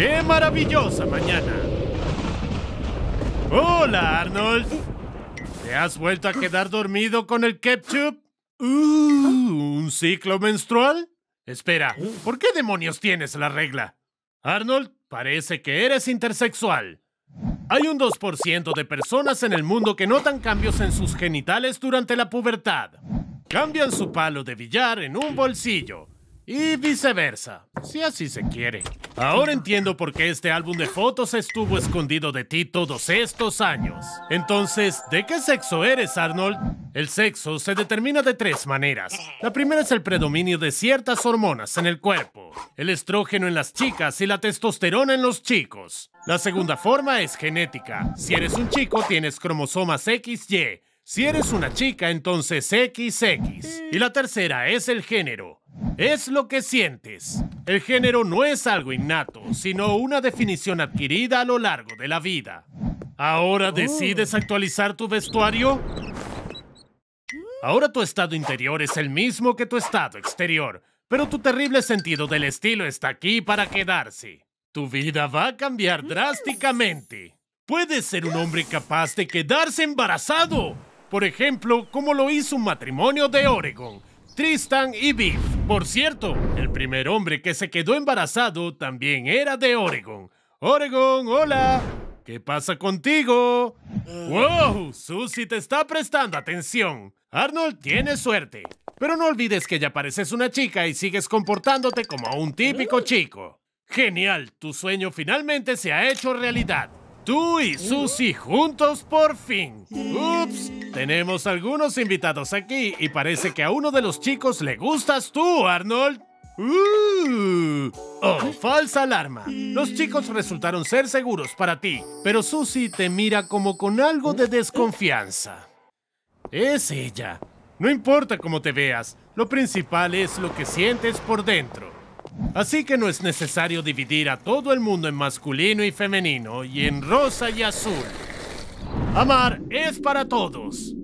¡Qué maravillosa mañana! ¡Hola, Arnold! ¿Te has vuelto a quedar dormido con el ketchup? ¡Uh! ¿Un ciclo menstrual? Espera, ¿por qué demonios tienes la regla? Arnold, parece que eres intersexual. Hay un 2% de personas en el mundo que notan cambios en sus genitales durante la pubertad. Cambian su palo de billar en un bolsillo y viceversa, si así se quiere. Ahora entiendo por qué este álbum de fotos estuvo escondido de ti todos estos años. Entonces, ¿de qué sexo eres, Arnold? El sexo se determina de tres maneras. La primera es el predominio de ciertas hormonas en el cuerpo, el estrógeno en las chicas y la testosterona en los chicos. La segunda forma es genética. Si eres un chico, tienes cromosomas XY. Si eres una chica, entonces XX. Y la tercera es el género. Es lo que sientes. El género no es algo innato, sino una definición adquirida a lo largo de la vida. ¿Ahora oh. decides actualizar tu vestuario? Ahora tu estado interior es el mismo que tu estado exterior, pero tu terrible sentido del estilo está aquí para quedarse. Tu vida va a cambiar drásticamente. Puedes ser un hombre capaz de quedarse embarazado. Por ejemplo, como lo hizo un matrimonio de Oregon, Tristan y Biff. Por cierto, el primer hombre que se quedó embarazado también era de Oregon. Oregon, hola. ¿Qué pasa contigo? ¡Wow! Susie te está prestando atención. Arnold tiene suerte. Pero no olvides que ya pareces una chica y sigues comportándote como un típico chico. Genial, tu sueño finalmente se ha hecho realidad. Tú y Susie juntos por fin. Ups, tenemos algunos invitados aquí y parece que a uno de los chicos le gustas tú, Arnold. Uh. oh, falsa alarma. Los chicos resultaron ser seguros para ti, pero Susie te mira como con algo de desconfianza. Es ella. No importa cómo te veas, lo principal es lo que sientes por dentro. Así que no es necesario dividir a todo el mundo en masculino y femenino y en rosa y azul. Amar es para todos.